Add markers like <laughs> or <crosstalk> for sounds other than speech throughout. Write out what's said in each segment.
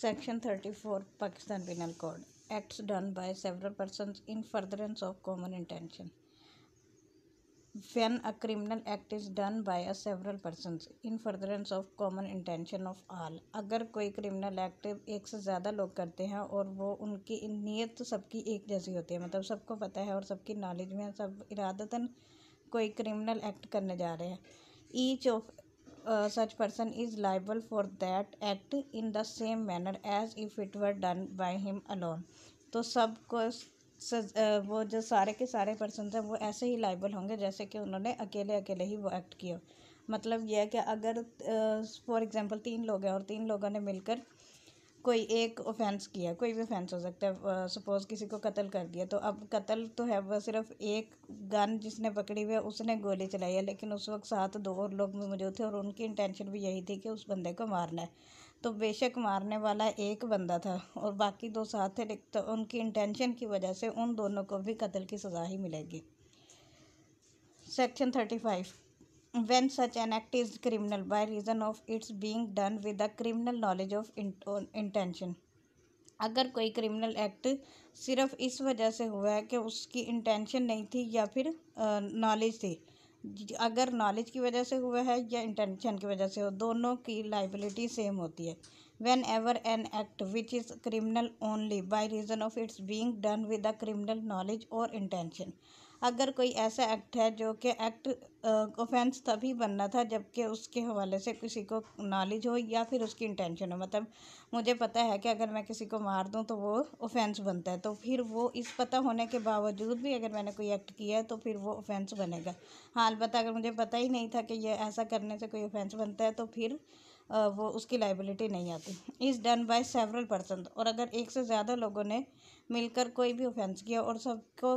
Section 34 Pakistan Penal Code Acts done by several persons in furtherance of common intention. When a criminal act is done by a several persons in furtherance of common intention of all, अगर कोई criminal act एक से ज़्यादा लोग करते हैं और वो उनकी नीयत सबकी एक जैसी होती है मतलब सबको पता है और सबकी नॉलेज में सब इरादतन कोई criminal act करने जा रहे हैं each of such uh, such person is liable for that act in the same manner as if it were done by him alone तो सबको uh, वो जो सारे के सारे पर्सन थे वो ऐसे ही लाइबल होंगे जैसे कि उन्होंने अकेले अकेले ही वो एक्ट किया मतलब यह है कि अगर फॉर uh, एग्जांपल तीन लोग हैं और तीन लोगों ने मिलकर कोई एक ऑफेंस किया कोई भी ऑफेंस हो सकता है सपोज़ किसी को कत्ल कर दिया तो अब कत्ल तो है वह सिर्फ एक गन जिसने पकड़ी हुई है उसने गोली चलाई है लेकिन उस वक्त साथ दो और लोग भी मौजूद थे और उनकी इंटेंशन भी यही थी कि उस बंदे को मारना है तो बेशक मारने वाला एक बंदा था और बाकी दो साथ थे तो उनकी इंटेंशन की वजह से उन दोनों को भी कत्ल की सज़ा ही मिलेगी section thirty five when such an act is criminal by reason of its being done with the criminal knowledge of intention अगर कोई क्रिमिनल एक्ट सिर्फ इस वजह से हुआ है कि उसकी इंटेंशन नहीं थी या फिर नॉलेज थी अगर नॉलेज की वजह से हुआ है या इंटेंशन की वजह से हो दोनों की लाइबिलिटी सेम होती है whenever an act which is criminal only by reason of its being done with the criminal knowledge और इंटेंशन अगर कोई ऐसा एक्ट है जो कि एक्ट ऑफेंस तभी बनना था जबकि उसके हवाले से किसी को नॉलेज हो या फिर उसकी इंटेंशन हो मतलब मुझे पता है कि अगर मैं किसी को मार दूं तो वो ऑफेंस बनता है तो फिर वो इस पता होने के बावजूद भी अगर मैंने कोई एक्ट किया है तो फिर वो ऑफेंस बनेगा हाँ अलबत्त अगर मुझे पता ही नहीं था कि ये ऐसा करने से कोई ऑफेंस बनता है तो फिर वो उसकी लाइबिलिटी नहीं आती is done by several person और अगर एक से ज़्यादा लोगों ने मिलकर कोई भी ऑफेंस किया और सबको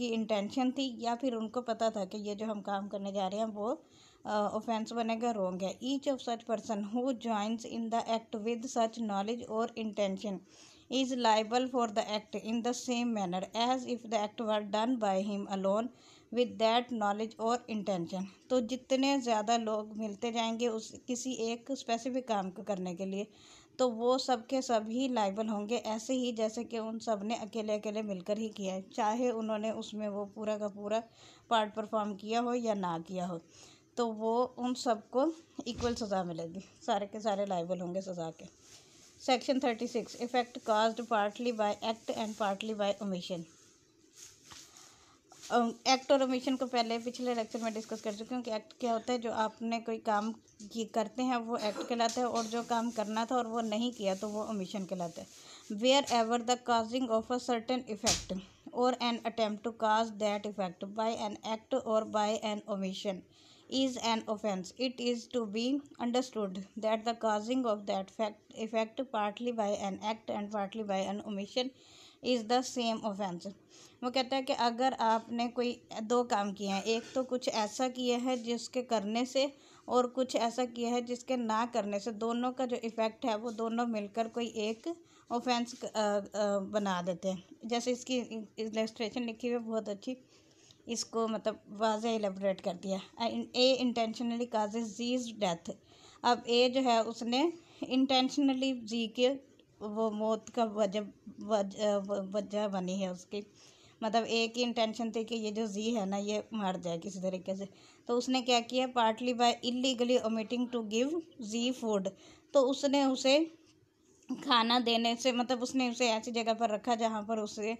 की इंटेंशन थी या फिर उनको पता था कि ये जो हम काम करने जा रहे हैं वो ऑफेंस बनेगा रोंग है each of such person who joins in the act with such knowledge और intention is liable for the act in the same manner as if the act were done by him alone with that knowledge और intention तो जितने ज़्यादा लोग मिलते जाएंगे उस किसी एक स्पेसिफिक काम को करने के लिए तो वो सब के सब ही लाइबल होंगे ऐसे ही जैसे कि उन सब ने अकेले अकेले मिलकर ही किया है चाहे उन्होंने उसमें वो पूरा का पूरा पार्ट परफॉर्म किया हो या ना किया हो तो वो उन सबको इक्वल सज़ा मिलेगी सारे के सारे लाइबल होंगे सज़ा के section thirty six effect caused partly by act and partly by omission act और ओमिशन को पहले पिछले लेक्चर में डिस्कस कर चुके हैं कि एक्ट क्या होता है जो आपने कोई काम करते हैं वो एक्ट कहलाता है और जो काम करना था और वो नहीं किया तो वो ओमिशन कहलाता है wherever the causing of a certain effect और an attempt to cause that effect by an act और by an omission is an offence it is to be understood that the causing of that effect partly by an act and partly by an omission is the same offence वो कहता है कि अगर आपने कोई दो काम किए हैं एक तो कुछ ऐसा किया है जिसके करने से और कुछ ऐसा किया है जिसके ना करने से दोनों का जो इफ़ेक्ट है वो दोनों मिलकर कोई एक ऑफेंस बना देते हैं जैसे इसकी इलेस्ट्रेशन लिखी हुई बहुत अच्छी इसको मतलब वाज एलेबरेट कर दिया A intentionally causes Z's death अब ए जो है उसने इंटेंशनली जी के वो मौत का वजह वजह बनी है उसकी मतलब एक ही इंटेंशन थी कि ये जो जी है ना ये मर जाए किसी तरीके से तो उसने क्या किया partly by illegally omitting to give Z food तो उसने उसे खाना देने से मतलब उसने उसे ऐसी जगह पर रखा जहाँ पर उसे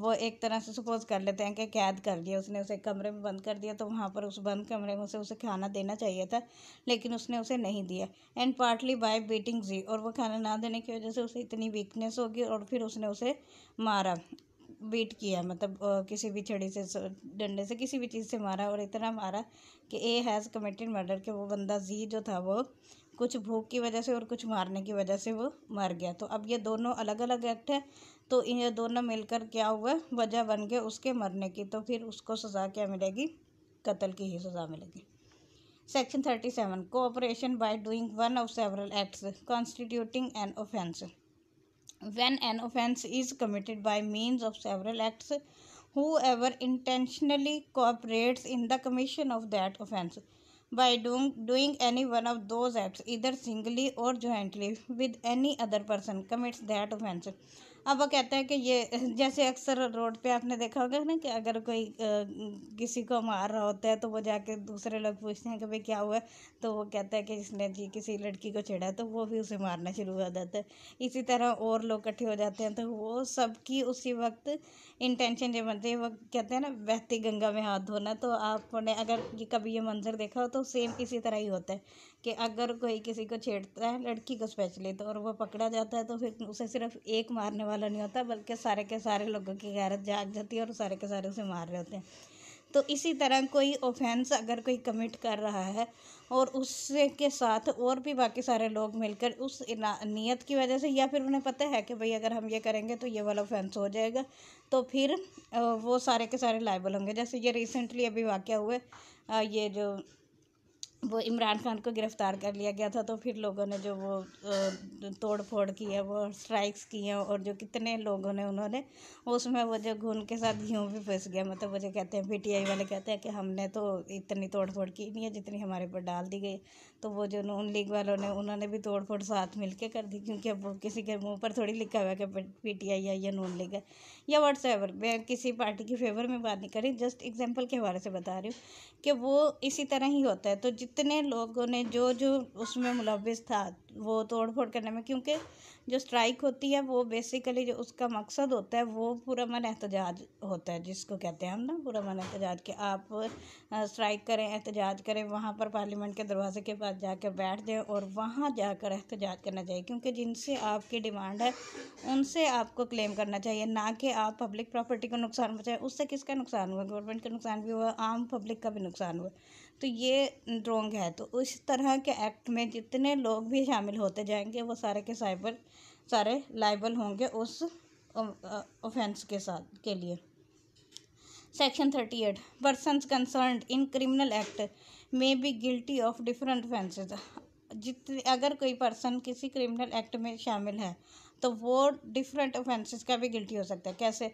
वो एक तरह से सपोज़ कर लेते हैं कि कैद कर लिया उसने उसे कमरे में बंद कर दिया तो वहाँ पर उस बंद कमरे में उसे उसे खाना देना चाहिए था लेकिन उसने उसे नहीं दिया and partly by beating Z और वो खाना ना देने की वजह से उसे इतनी वीकनेस होगी और फिर उसने उसे मारा बीट किया मतलब किसी भी छड़ी से डंडे से किसी भी चीज़ से मारा और इतना मारा कि ए हैज़ कमिटेड मर्डर कि वो बंदा जी जो था वो कुछ भूख की वजह से और कुछ मारने की वजह से वो मर गया तो अब ये दोनों अलग अलग एक्ट हैं तो ये दोनों मिलकर क्या हुआ वजह बन गए उसके मरने की तो फिर उसको सज़ा क्या मिलेगी कत्ल की ही सज़ा मिलेगी section thirty seven cooperation by doing one of several acts constituting an offence when an offence is committed by means of several acts whoever intentionally cooperates in the commission of that offence by doing any one of those acts either singly और jointly with any other person commits that offence अब वो कहते हैं कि ये <laughs> जैसे अक्सर road पे आपने देखा होगा ना कि अगर कोई किसी को मार रहा होता है तो वो जाके दूसरे लोग पूछते हैं कि भाई क्या हुआ तो वो कहता है कि इसने जी किसी लड़की को छेड़ा तो वो भी उसे मारना शुरू हो जाता है इसी तरह और लोग इकट्ठे हो जाते हैं तो वो सबकी उसी वक्त इंटेंशन जो बनती है वो कहते हैं ना बहती गंगा में हाथ धोना तो आपने अगर ये कभी ये मंजर देखा हो तो सेम इसी तरह ही होता है कि अगर कोई किसी को छेड़ता है लड़की को स्पेशली तो और वो पकड़ा जाता है तो फिर उसे सिर्फ एक मारने वाला नहीं होता बल्कि सारे के सारे लोगों की गैरत जाग जाती है और सारे के सारे उसे मार रहे होते हैं तो इसी तरह कोई ऑफेंस अगर कोई कमिट कर रहा है और उससे के साथ और भी बाकी सारे लोग मिलकर उस नीयत की वजह से या फिर उन्हें पता है कि भाई अगर हम ये करेंगे तो ये वाला ऑफेंस हो जाएगा तो फिर वो सारे के सारे लाइबल होंगे जैसे ये रिसेंटली अभी वाक़ हुए ये जो वो इमरान खान को गिरफ़्तार कर लिया गया था तो फिर लोगों ने जो वो तोड़ फोड़ की है वो स्ट्राइक्स की हैं और जो कितने लोगों ने उन्होंने उसमें वो जो घुन के साथ घूम भी फंस गया मतलब वो जो कहते हैं पी टी आई वाले कहते हैं कि हमने तो इतनी तोड़ फोड़ की नहीं है जितनी हमारे पर डाल दी गई तो वो जो नून लीग वालों ने उन्होंने भी तोड़ फोड़ साथ मिल के कर दी क्योंकि अब किसी के मुंह पर थोड़ी लिखा हुआ है कि पी टी आई है या नून लीग है या एवर मैं किसी पार्टी के फेवर में बात नहीं कर रही जस्ट एग्जाम्पल के हवाले से बता रही हूँ कि वो इसी तरह ही होता है तो जितने लोगों ने जो जो उसमें मुलविस था वो तोड़ फोड़ करने में क्योंकि जो स्ट्राइक होती है वो बेसिकली जो उसका मकसद होता है वो पूरा मन एहतजाज होता है जिसको कहते हैं हम ना पूरा मन एहतजाज के आप स्ट्राइक करें एहतजाज करें वहाँ पर पार्लियामेंट के दरवाजे के पास जाकर बैठ जाए और वहाँ जाकर एहतजाज करना चाहिए क्योंकि जिनसे आपकी डिमांड है उनसे आपको क्लेम करना चाहिए ना कि आप पब्लिक प्रॉपर्टी को नुकसान पहुँचाएं उससे किसका नुकसान हुआ गवर्नमेंट का नुकसान भी हुआ आम पब्लिक का भी नुकसान हुआ तो ये रोंग है तो उस तरह के एक्ट में जितने लोग भी शामिल होते जाएंगे वो सारे के साइबर सारे लाइबल होंगे उस ऑफेंस के साथ के लिए section thirty eight person concern in criminal act may be guilty of different offences जितने अगर कोई पर्सन किसी क्रिमिनल एक्ट में शामिल है तो वो डिफरेंट ऑफेंसेस का भी गिल्टी हो सकता है कैसे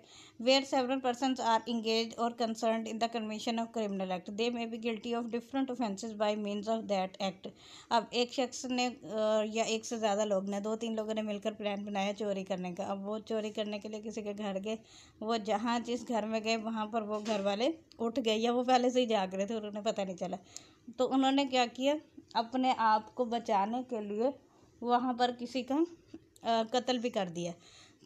where several person are engage और concern in the convention of criminal act they may be guilty of different offences by means of that act अब एक शख्स ने या एक से ज़्यादा लोग ने दो तीन लोगों ने मिलकर प्लान बनाया चोरी करने का अब वो चोरी करने के लिए किसी के घर गए वो जहाँ जिस घर में गए वहाँ पर वो घर वाले उठ गए या वो पहले से ही जाग रहे थे उन्हें पता नहीं चला तो उन्होंने क्या किया अपने आप को बचाने के लिए वहाँ पर किसी का कत्ल भी कर दिया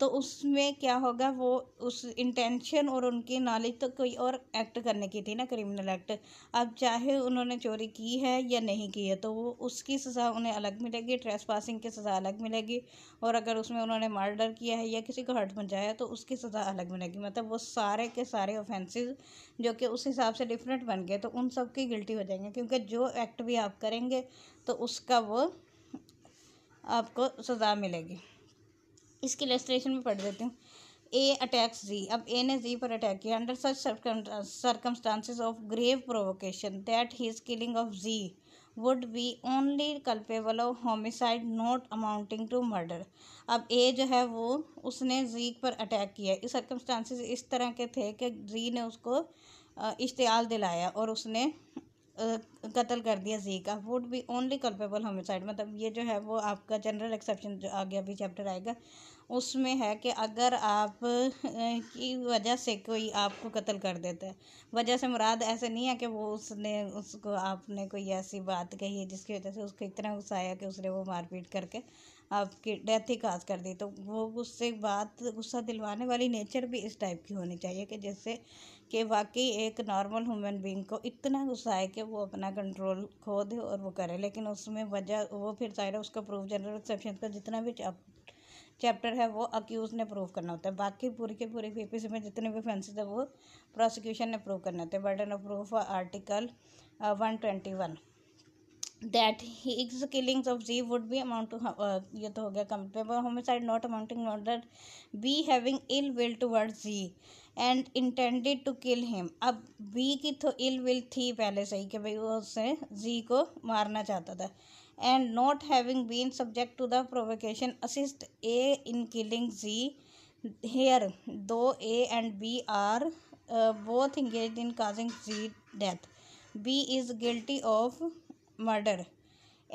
तो उसमें क्या होगा वो उस इंटेंशन और उनकी नॉलेज तो कोई और एक्ट करने की थी ना क्रिमिनल एक्ट अब चाहे उन्होंने चोरी की है या नहीं की है तो वो उसकी सज़ा उन्हें अलग मिलेगी ट्रेस पासिंग की सज़ा अलग मिलेगी और अगर उसमें उन्होंने मर्डर किया है या किसी को हर्ट पहुँचाया तो उसकी सज़ा अलग मिलेगी मतलब वो सारे के सारे ऑफेंसेज जो कि उस हिसाब से डिफरेंट बन गए तो उन सब की गिल्टी हो जाएंगे क्योंकि जो एक्ट भी आप करेंगे तो उसका वो आपको सज़ा मिलेगी इसकी लिस्ट्रेशन में पढ़ देती हूँ ए अटैक्स जी अब ए ने जी पर अटैक किया under such circumstances of grave provocation that his killing of Z would be only culpable of homicide not amounting to murder अब ए जो है वो उसने जी पर अटैक किया इस सर्कमस्टांसिस इस तरह के थे कि जी ने उसको इश्तियाल दिलाया और उसने कत्ल कर दिया जी का would be only culpable homicide मतलब ये जो है वो आपका जनरल एक्सेप्शन जो आगे अभी चैप्टर आएगा उसमें है कि अगर आप की वजह से कोई आपको कत्ल कर देता है वजह से मुराद ऐसे नहीं है कि वो उसने उसको आपने कोई ऐसी बात कही है जिसकी वजह से उसको इतना गुस्सा आया कि उसने वो मारपीट करके आपकी डेथ ही काज कर दी तो वो गुस्से बात गुस्सा दिलवाने वाली नेचर भी इस टाइप की होनी चाहिए कि जिससे कि वाकई एक नॉर्मल ह्यूमन बींग को इतना गुस्सा आए कि वो अपना कंट्रोल खो दे और वो करे लेकिन उसमें वजह वो फिर ज़ाहिर उसका प्रूफ जनरल एक्सेप्शन का जितना भी चैप्टर है वो अक्यूज़ ने प्रूव करना होता है बाकी पूरी के पूरी पी में जितने भी ऑफेंसेज है वो प्रोसिक्यूशन ने प्रूव करना होता है burden of proof article one twenty one that he killings of Z would be amount to ये तो हो गया committed homicide not amounting B having ill will toward Z and intended to kill him अब B की तो ill will थी पहले से ही कि भाई वो उससे जी को मारना चाहता था and not having been subject to the provocation assist A in killing Z here though A and B are both engage in causing Z death B is guilty of murder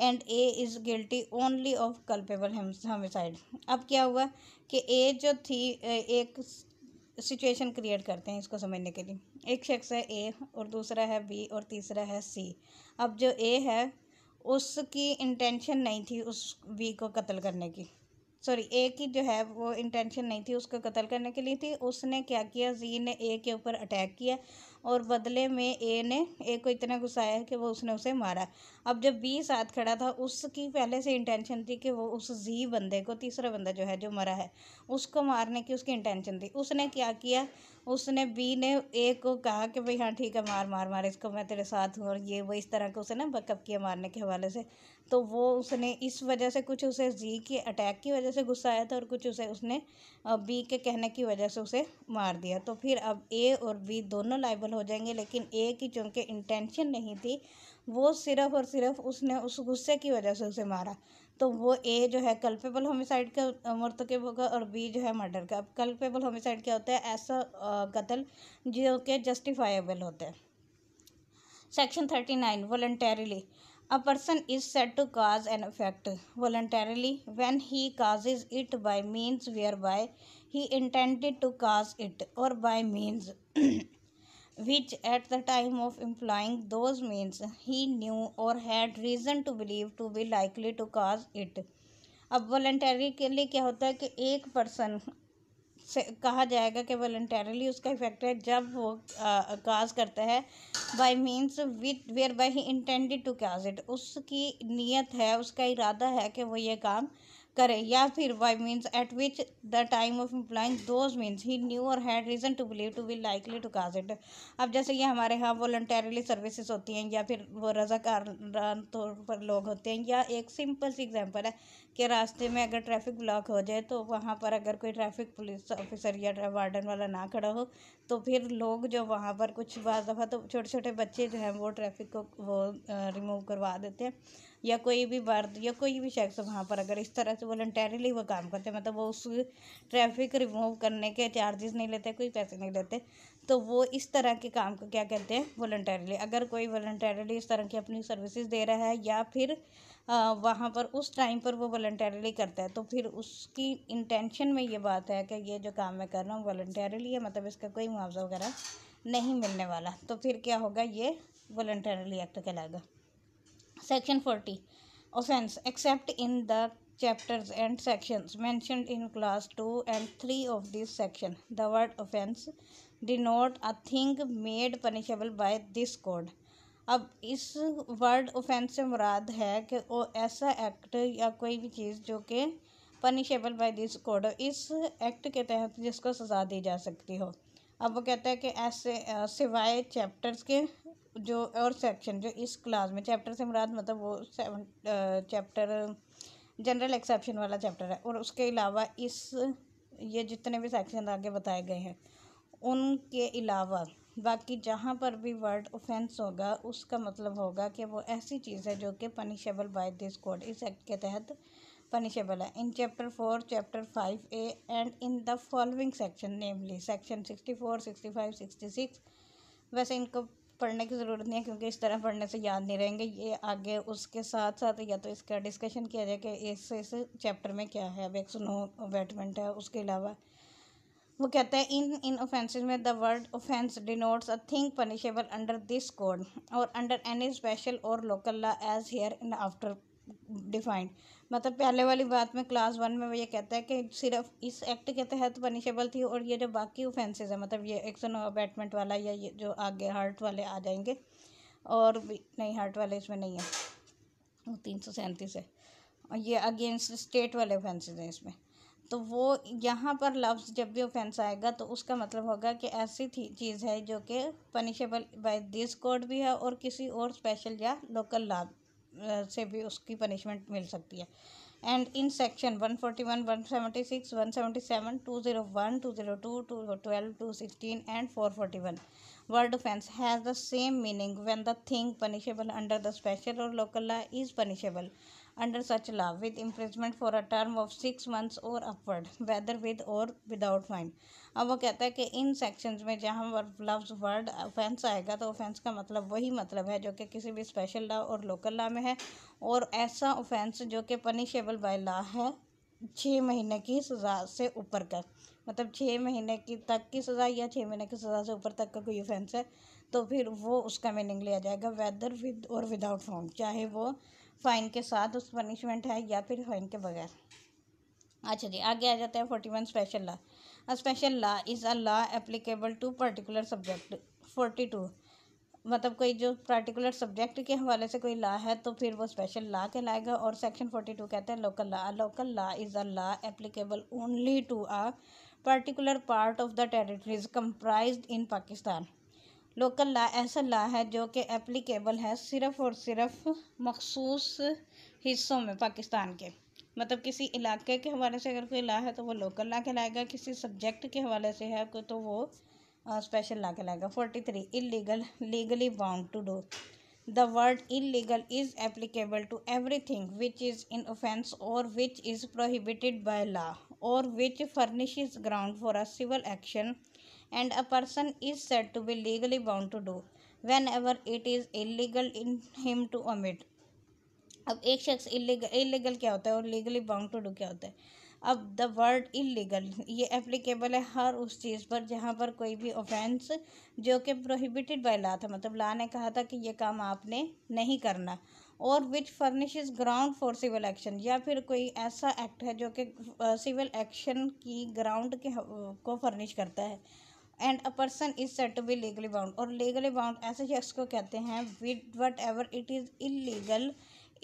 and A is guilty only of culpable homicide अब क्या हुआ कि ए जो थी एक situation create करते हैं इसको समझने के लिए एक शख्स है ए और दूसरा है बी और तीसरा है सी अब जो ए है उसकी इंटेंशन नहीं थी उस बी को कत्ल करने की सॉरी ए की जो है वो इंटेंशन नहीं थी उसको कत्ल करने के लिए थी उसने क्या किया जी ने ए के ऊपर अटैक किया और बदले में ए ने ए को इतना गुस्सा कि वो उसने उसे मारा अब जब बी साथ खड़ा था उसकी पहले से इंटेंशन थी कि वो उस जी बंदे को तीसरा बंदा जो है जो मरा है उसको मारने की उसकी इंटेंशन थी उसने क्या किया उसने बी ने ए को कहा कि भाई हाँ ठीक है मार मार मार इसको मैं तेरे साथ हूँ और ये वो इस तरह के उसे ना बकअप किया मारने के हवाले से तो वो उसने इस वजह से कुछ उसे जी के अटैक की वजह से गुस्सा आया था और कुछ उसे उसने बी के कहने की वजह से उसे मार दिया तो फिर अब ए और बी दोनों लाइबल हो जाएंगे लेकिन ए की चूँकि इंटेंशन नहीं थी वो सिर्फ़ और सिर्फ उसने उस गुस्से की वजह से उसे मारा तो वो ए जो है कल्पेबल होमिसाइड का मर्तकब होगा और बी जो है मर्डर का अब कल्पेबल होमिसाइड क्या होता है ऐसा कतल जो के जस्टिफाइबल होते हैं section thirty nine voluntarily a person is said to cause an effect voluntarily when he causes it by means whereby he intended to cause it और by means which at the time of employing those means he knew or had reason to believe to be likely to cause it अब voluntary के लिए क्या होता है कि एक person से कहा जाएगा कि वॉलेंटरली उसका इफेक्ट है जब वो काज करता है by means with whereby he intended to cause it उसकी नीयत है उसका इरादा है कि वो ये काम करें या फिर by means at which the time of employing those means he knew और had reason to believe to be likely to cause it अब जैसे ये हमारे यहाँ वॉल्टरली सर्विसेज होती हैं या फिर वो रजाकार तौर पर लोग होते हैं या एक सिंपल सी एग्जाम्पल है कि रास्ते में अगर ट्रैफिक ब्लॉक हो जाए तो वहाँ पर अगर कोई ट्रैफिक पुलिस ऑफिसर या वार्डन वाला ना खड़ा हो तो फिर लोग जो वहाँ पर कुछ बार दफ़ा तो छोटे छोटे बच्चे जो हैं वो ट्रैफिक को वो रिमूव करवा देते हैं या कोई भी वर्द या कोई भी शख्स वहाँ पर अगर इस तरह से वॉल्टरली वो काम करते मतलब वो उस ट्रैफिक रिमूव करने के चार्जेस नहीं लेते कोई पैसे नहीं लेते तो वो इस तरह के काम को क्या कहते हैं वॉल्टरली अगर कोई वॉल्टरली इस तरह की अपनी सर्विसेज दे रहा है या फिर वहाँ पर उस टाइम पर वो वॉल्टरली करता है तो फिर उसकी इंटेंशन में ये बात है कि ये जो काम मैं कर रहा हूँ वॉल्टरली है मतलब इसका कोई मुआवजा वगैरह नहीं मिलने वाला तो फिर क्या होगा ये वॉल्टरली एक्ट कहलाएगा section forty offence except in the chapters and sections mention in class two and three of this section the word offence note a thing made punishable by this code अब इस word offence से मुराद है कि वो ऐसा act या कोई भी चीज़ जो कि पनिशेबल बाय दिस कोड इस एक्ट के तहत जिसको सजा दी जा सकती हो अब वो कहते हैं कि ऐसे सिवाए चैप्टर्स के जो और सेक्शन जो इस क्लास में चैप्टर से मुराद मतलब वो सेवन चैप्टर जनरल एक्सेप्शन वाला चैप्टर है और उसके अलावा इस ये जितने भी सेक्शन आगे बताए गए हैं उनके अलावा बाकी जहाँ पर भी वर्ड ऑफेंस होगा उसका मतलब होगा कि वो ऐसी चीज़ है जो कि पनिशेबल बाय दिस कोड इस एक्ट के तहत पनिशेबल है in chapter four chapter five A and in the following section namely section sixty four sixty five sixty six वैसे इनको पढ़ने की ज़रूरत नहीं है क्योंकि इस तरह पढ़ने से याद नहीं रहेंगे ये आगे उसके साथ साथ या तो इसका डिस्कशन किया जाए कि इस इस चैप्टर में क्या है नो वेटमेंट है उसके अलावा वो कहते हैं इन इन ऑफेंस में the word offence denotes a thing punishable under this code or under any special or local law as hereinafter defined मतलब पहले वाली बात में क्लास वन में ये कहता है कि सिर्फ इस एक्ट के तहत पनिशेबल थी और ये जो बाकी ऑफेंसेज है मतलब ये नौ अबैटमेंट वाला या ये जो आगे हार्ट वाले आ जाएंगे और भी नहीं हार्ट वाले इसमें नहीं है तीन सौ सैंतीस है और ये अगेंस्ट स्टेट वाले ऑफेंसेज हैं इसमें तो वो यहाँ पर लफ्ज़ जब भी ऑफेंस आएगा तो उसका मतलब होगा कि ऐसी थी चीज़ है जो कि पनिशेबल बाय दिस कोड भी है और किसी और स्पेशल या लोकल लॉ से भी उसकी पनिशमेंट मिल सकती है and in section one forty one one seventy six one seventy seven two zero one two zero two two twelve two sixteen and four forty one word offence has the same meaning when the thing punishable under the special or local law is punishable under such law with imprisonment for a term of six months or upward whether with or without fine अब वो कहता है कि इन sections में जहाँ पर लफ्ज़ word offence आएगा तो ऑफेंस का मतलब वही मतलब है जो कि किसी भी स्पेशल लॉ और लोकल लॉ में है और ऐसा ऑफेंस जो कि पनिशेबल बाई लॉ है छः महीने की सज़ा से ऊपर का मतलब छः महीने की तक की सज़ा या छः महीने की सज़ा से ऊपर तक का कोई ऑफेंस है तो फिर वो उसका मीनिंग लिया जाएगा whether with or without form चाहे वो फ़ाइन के साथ उस पनिशमेंट है या फिर फ़ाइन के बगैर अच्छा जी आगे आ जाते हैं forty one special law a special law is a law applicable to particular subject forty two मतलब कोई जो पर्टिकुलर सब्जेक्ट के हवाले से कोई लॉ है तो फिर वो स्पेशल लॉ कहलाएगा और सेक्शन फोर्टी टू कहते हैं local law local law is a law applicable only to a particular part of the territories comprise in Pakistan local law ऐसा ला है जो कि एप्लीकेबल है सिर्फ़ और सिर्फ मखसूस हिस्सों में पाकिस्तान के मतलब किसी इलाके के हवाले से अगर कोई ला है तो वो लोकल ला कहलाएगा किसी सब्जेक्ट के हवाले से है तो वो स्पेशल ला कहलाएगा forty three illegal legally bound to do the word illegal is applicable to everything which is in offence or which is prohibited by law or which furnish ground for a civil action and a person is said to be legally bound to do whenever it is illegal in him to omit अब एक शख्स illegal illegal क्या होता है और legally bound to do क्या होता है अब द वर्ड इलीगल ये एप्लीकेबल है हर उस चीज़ पर जहाँ पर कोई भी ऑफेंस जो कि प्रोहिबिटेड बाय लॉ था मतलब ला ने कहा था कि ये काम आपने नहीं करना or which furnish ground for civil action या फिर कोई ऐसा एक्ट है जो कि सिविल एक्शन की ग्राउंड के को फर्निश करता है and a person is said to be legally bound और लीगली बाउंड ऐसे शख्स को कहते हैं with whatever it is illegal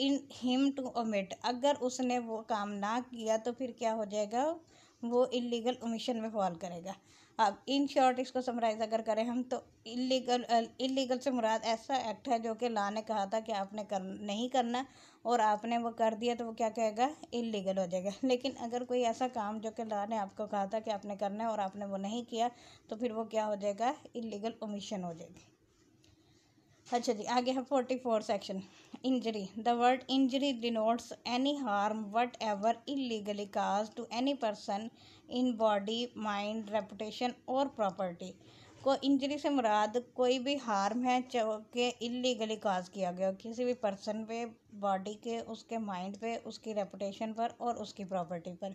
in him to omit अगर उसने वो काम ना किया तो फिर क्या हो जाएगा वो इलीगल ओमिशन में फॉल करेगा अब इन शॉर्ट को समराइज अगर करें हम तो इलीगल इलीगल से मुराद ऐसा एक्ट है जो कि ला ने कहा था कि आपने कर नहीं करना और आपने वो कर दिया तो वो क्या कहेगा इलीगल हो जाएगा <laughs> लेकिन अगर कोई ऐसा काम जो कि ला ने आपको कहा था कि आपने करना है और आपने वो नहीं किया तो फिर वो क्या हो जाएगा इलीगल ओमिशन हो जाएगी अच्छा जी आगे है forty four section injury the word injury denotes any harm whatever illegally caused to any person in body mind reputation or property को इंजरी से मुराद कोई भी हार्म है जो कि इलीगली काज किया गया किसी भी पर्सन पे बॉडी के उसके माइंड पे उसकी रेपुटेशन पर और उसकी प्रॉपर्टी पर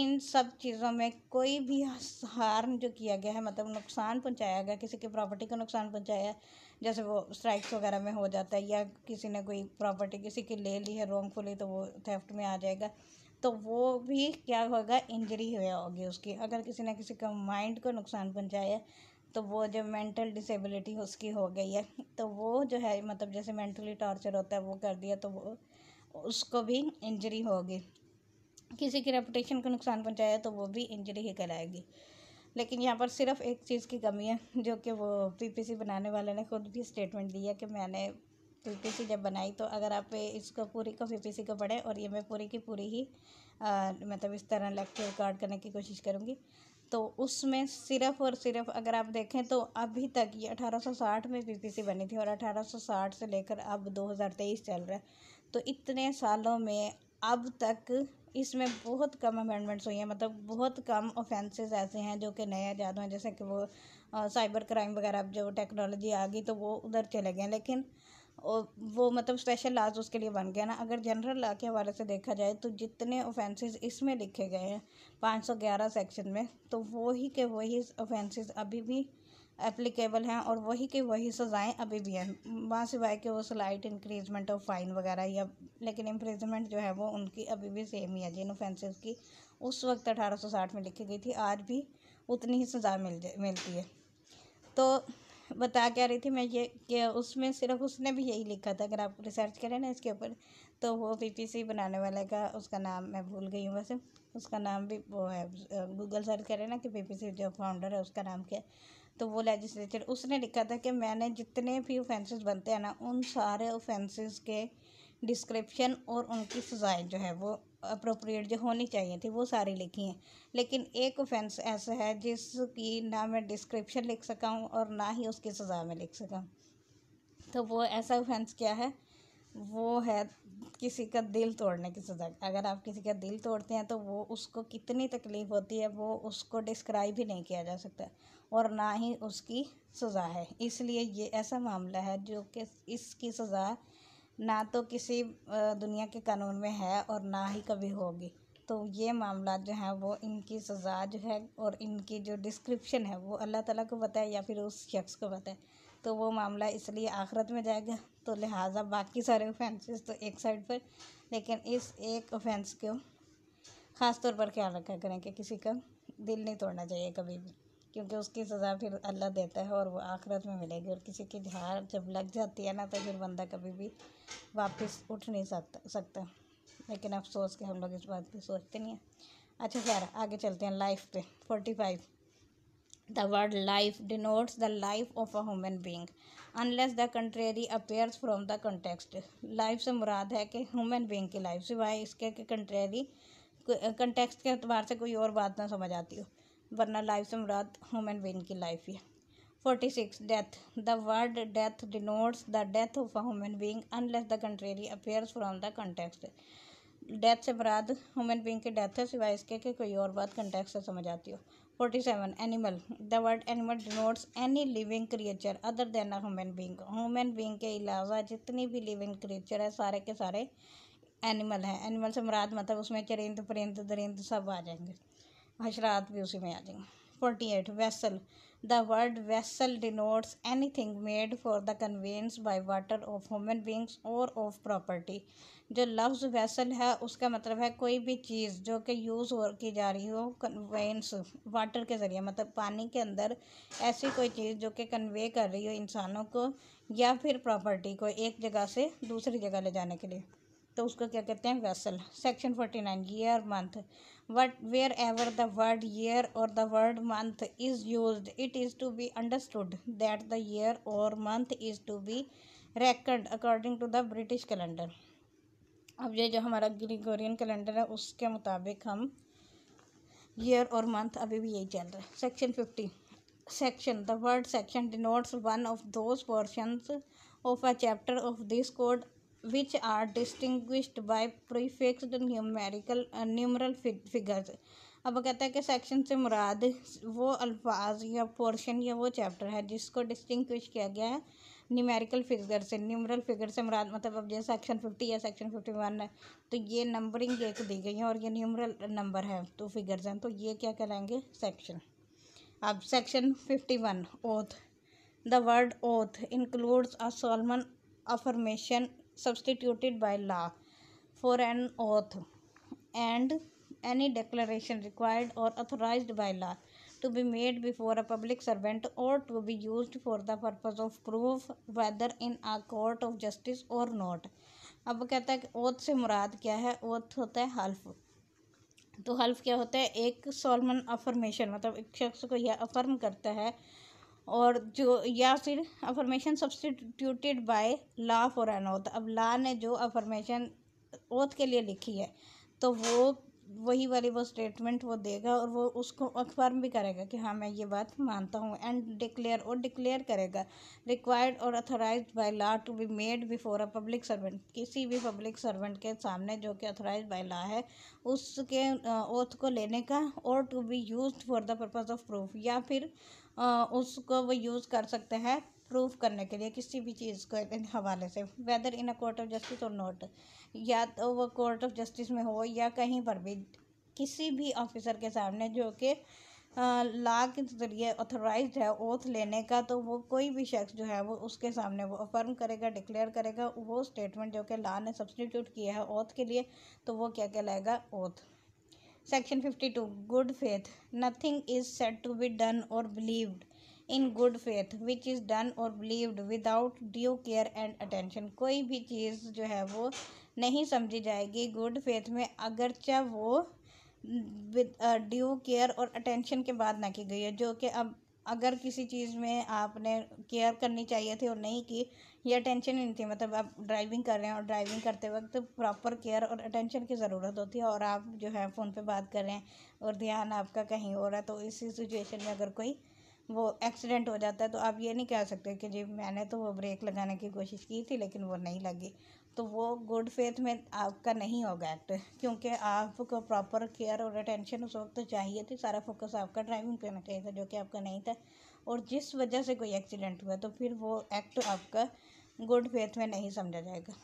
इन सब चीज़ों में कोई भी हार्म जो किया गया है मतलब नुकसान पहुंचाया गया किसी की प्रॉपर्टी को नुकसान पहुंचाया जैसे वो स्ट्राइक्स वगैरह में हो जाता है या किसी ने कोई प्रॉपर्टी किसी की ले ली है रॉन्गफुली तो वो थेफ्ट में आ जाएगा तो वो भी क्या होगा इंजरी हुई होगी उसकी अगर किसी ने किसी का माइंड को नुकसान पहुंचाया तो वो जो मेंटल डिसेबिलिटी उसकी हो गई है तो वो जो है मतलब जैसे मेंटली टॉर्चर होता है वो कर दिया तो वो उसको भी इंजरी होगी किसी की रेपुटेशन को नुकसान पहुंचाया तो वो भी इंजरी ही कराएगी लेकिन यहाँ पर सिर्फ एक चीज़ की कमी है जो कि वो पीपीसी बनाने वाले ने खुद भी स्टेटमेंट दिया है कि मैंने पी सी जब बनाई तो अगर आप इसको पूरी को पी सी को पढ़ें और ये मैं पूरी की पूरी ही आ, मतलब इस तरह लग के रिकॉर्ड करने की कोशिश करूँगी तो उसमें सिर्फ और सिर्फ अगर आप देखें तो अभी तक ये 1860 में पीपीसी बनी थी और 1860 से लेकर अब 2023 चल रहा है तो इतने सालों में अब तक इसमें बहुत कम अमेंडमेंट्स हुई हैं मतलब बहुत कम ऑफेंसेस ऐसे हैं जो कि नए जादू हैं जैसे कि वो आ, साइबर क्राइम वगैरह जो टेक्नोलॉजी आ गई तो वो उधर चले गए लेकिन और वो मतलब स्पेशल लाज उसके लिए बन गया ना अगर जनरल लॉ के हवाले से देखा जाए तो जितने ऑफेंसेस इसमें लिखे गए हैं 511 सेक्शन में तो वही के वही ऑफेंसेस अभी भी एप्लीकेबल हैं और वही के वही सज़ाएं अभी भी हैं वहाँ सिवाय के वो स्लाइट इंक्रीजमेंट ऑफ फाइन वगैरह या लेकिन इम्प्रेजमेंट जो है वो उनकी अभी भी सेम ही है जिन ऑफेंसेज की उस वक्त अठारह में लिखी गई थी आज भी उतनी ही सज़ा मिल मिलती है तो बता क्या रही थी मैं ये कि उसमें सिर्फ उसने भी यही लिखा था अगर आप रिसर्च करें ना इसके ऊपर तो वो पीपीसी बनाने वाले का उसका नाम मैं भूल गई हूँ वैसे उसका नाम भी वो है गूगल सर्च करें ना कि पीपीसी जो फाउंडर है उसका नाम क्या तो वो लेजिस्लेचर उसने लिखा था कि मैंने जितने भी ऑफेंसेस बनते हैं ना उन सारे ऑफेंसेस के डिस्क्रिप्शन और उनकी सज़ाएँ जो है वो अप्रोप्रिएट जो होनी चाहिए थी वो सारी लिखी हैं लेकिन एक ऑफेंस ऐसा है जिसकी ना मैं डिस्क्रिप्शन लिख सका हूँ और ना ही उसकी सज़ा में लिख सका तो वो ऐसा ऑफेंस क्या है वो है किसी का दिल तोड़ने की सज़ा अगर आप किसी का दिल तोड़ते हैं तो वो उसको कितनी तकलीफ़ होती है वो उसको डिस्क्राइब ही नहीं किया जा सकता और ना ही उसकी सज़ा है इसलिए ये ऐसा मामला है जो कि इसकी सज़ा ना तो किसी दुनिया के कानून में है और ना ही कभी होगी तो ये मामला जो है वो इनकी सज़ा जो है और इनकी जो डिस्क्रिप्शन है वो अल्लाह ताला को बताए या फिर उस शख्स को बताए तो वो मामला इसलिए आखिरत में जाएगा तो लिहाजा बाकी सारे ऑफेंसेस तो एक साइड पर लेकिन इस एक ऑफेंस को ख़ास तौर पर ख्याल रखा करें कि किसी का दिल नहीं तोड़ना चाहिए कभी भी क्योंकि उसकी सज़ा फिर अल्लाह देता है और वो आखिरत में मिलेगी और किसी की हार जब लग जाती है ना तो फिर बंदा कभी भी वापस उठ नहीं सकता सकता लेकिन अफसोस के हम लोग इस बात की सोचते नहीं हैं अच्छा खैर आगे चलते हैं लाइफ पे forty five the word life denotes the life of a human being unless the contrary appears from the context life से मुराद है कि ह्यूमन बींग की लाइफ सिवाय इसके कंट्रेरी कंटेक्सट के अतबार से कोई और बात ना समझ आती हो वरना लाइफ से मुराद ह्यूमन बींग की लाइफ है forty six death the word death denotes the death of a human being unless the contrary appear from the context death से मुराद ह्यूमन बींग की डेथ है सिवाय इसके कि कोई और बात कंटेक्स से समझ आती हो forty seven animal the word animal denotes any living creature other than a human being human being के अलावा जितनी भी लिविंग क्रिएचर है सारे के सारे एनिमल हैं एनिमल से मुराद मतलब उसमें चरिंद परिंद दरिंद सब आ जाएंगे हशरात भी उसी में आ जाएंगे forty eight vessel the word vessel denotes anything made for the conveyance by water of human beings or of property जो लफ्ज़ वैसल है उसका मतलब है कोई भी चीज़ जो कि यूज़ हो की जा रही हो कन्वेंस वाटर के ज़रिए मतलब पानी के अंदर ऐसी कोई चीज़ जो कि कन्वे कर रही हो इंसानों को या फिर प्रॉपर्टी को एक जगह से दूसरी जगह ले जाने के लिए तो उसको क्या कहते हैं vessel section forty nine year month But wherever the word year or the word month is used, it is to be understood that the year or month is to be reckoned according to the British calendar. अब ये जो हमारा Gregorian calendar है उसके मुताबिक हम year और month अभी भी यही चल रहा है section fifty section the word section denotes one of those portions of a chapter of this code which are distinguished by prefixed numerical numeral figures अब कहता है कि सेक्शन से मुराद वो अल्फाज या पोर्शन या वो चैप्टर है जिसको डिस्टिंक्विश किया गया है न्यूमेरिकल फिगर से न्यूमरल फिगर से मुराद मतलब अब जैसे सेक्शन फिफ्टी या सेक्शन फिफ्टी वन है तो ये नंबरिंग एक दी गई है और ये न्यूमरल नंबर है तो फिगर्स हैं तो ये क्या कहलाएंगे सेक्शन अब section fifty one oath the word oath includes a solemn affirmation substituted by law for an oath and any declaration required or authorized by law to be made before a public servant or to be used for the purpose of proof whether in a court of justice or not अब कहता है कि oath से मुराद क्या है oath होता है हल्फ तो हल्फ क्या होता है एक सोलमन अफर्मेशन मतलब एक शख्स को यह अफर्म करता है और जो या फिर affirmation substituted by law for an oath अब ला ने जो अफर्मेशन ओथ के लिए लिखी है तो वो वही वाली वो स्टेटमेंट वो देगा और वो उसको अखबार भी करेगा कि हाँ मैं ये बात मानता हूँ एंड डिक्लेयर और डिक्लेयर करेगा required or authorized by law to be made before a public servant किसी भी पब्लिक सर्वेंट के सामने जो कि अथोराइज बाय लॉ है उसके ओथ को लेने का और to be use for the purpose of proof या फिर उसको वो यूज़ कर सकते हैं प्रूफ करने के लिए किसी भी चीज़ को हवाले से whether in a court of justice or not या तो वो कोर्ट ऑफ जस्टिस में हो या कहीं पर भी किसी भी ऑफिसर के सामने जो कि ला के ज़रिए ऑथोराइज है ओथ लेने का तो वो कोई भी शख्स जो है वो उसके सामने वो अफर्म करेगा डिक्लेयर करेगा वो स्टेटमेंट जो कि लॉ ने सब्सटीट्यूट किया है ओथ के लिए तो वो क्या कहलाएगा oath section fifty two good faith nothing is said to be done or believed in good faith which is done or believed without due care and attention कोई भी चीज़ जो है वो नहीं समझी जाएगी गुड फेथ में अगरचा वो विद ड्यू केयर और अटेंशन के बाद ना की गई है जो कि अब अगर किसी चीज़ में आपने केयर करनी चाहिए थी और नहीं की यह अटेंशन नहीं थी मतलब आप ड्राइविंग कर रहे हैं और ड्राइविंग करते वक्त प्रॉपर केयर और अटेंशन की ज़रूरत होती है और आप जो है फ़ोन पे बात कर रहे हैं और ध्यान आपका कहीं हो रहा है तो इसी सिचुएशन में अगर कोई वो एक्सीडेंट हो जाता है तो आप ये नहीं कह सकते कि जी मैंने तो वो ब्रेक लगाने की कोशिश की थी लेकिन वो नहीं लगी तो वो गुड फेथ में आपका नहीं होगा एक्ट क्योंकि आपको प्रॉपर केयर और अटेंशन उस वक्त चाहिए थी सारा फोकस आपका ड्राइविंग पे होना चाहिए था जो कि आपका नहीं था और जिस वजह से कोई एक्सीडेंट हुआ तो फिर वो एक्ट आपका गुड फेथ में नहीं समझा जाएगा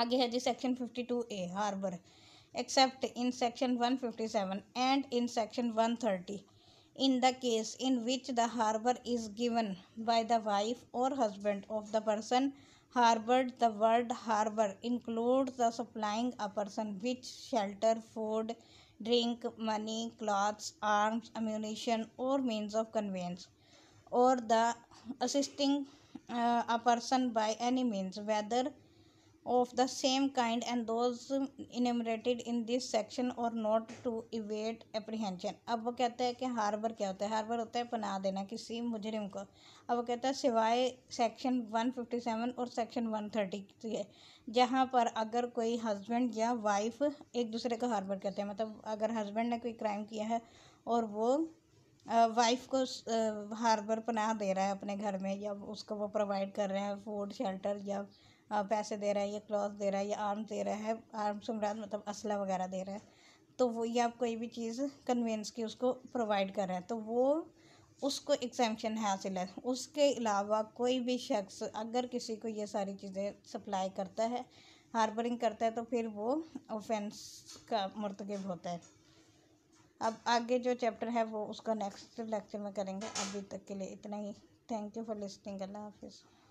आगे है जी section fifty two A harbour except in section one fifty seven and in section one thirty in the case in which the harbour is given by the wife or husband of the person harboured the word harbour include the supplying a person with shelter food drink, money, clothes, arms, ammunition, or means of conveyance, or the assisting uh, a person by any means, whether of the same kind and those enumerated in this section or not to evade apprehension अब वो कहते हैं कि harbour क्या होता है harbour होता है पनाह देना किसी मुजरिम को अब वो कहता है सिवाय सेक्शन वन फिफ्टी सेवन और सेक्शन वन 130 है जहाँ पर अगर कोई हस्बैंड या वाइफ एक दूसरे को हार्बर कहते हैं मतलब अगर हस्बैंड ने कोई क्राइम किया है और वो वाइफ को हार्बर पनाह दे रहा है अपने घर में या उसको वो प्रोवाइड कर रहा है फूड शेल्टर या पैसे दे रहा है या क्लॉथ दे रहा है या आर्म दे रहा है आर्म्स मुराद मतलब असला वगैरह दे रहा है तो वो या आप कोई भी चीज़ कन्वेंस की उसको प्रोवाइड कर रहे हैं तो वो उसको एग्जामेशन हासिल है उसके अलावा कोई भी शख्स अगर किसी को ये सारी चीज़ें सप्लाई करता है हार्बरिंग करता है तो फिर वो ऑफेंस का मरतकब होता है अब आगे जो चैप्टर है वो उसका नेक्स्ट लेक्चर में करेंगे अभी तक के लिए इतना ही थैंक यू फॉर लिसनिंग अल्लाह हाफिज़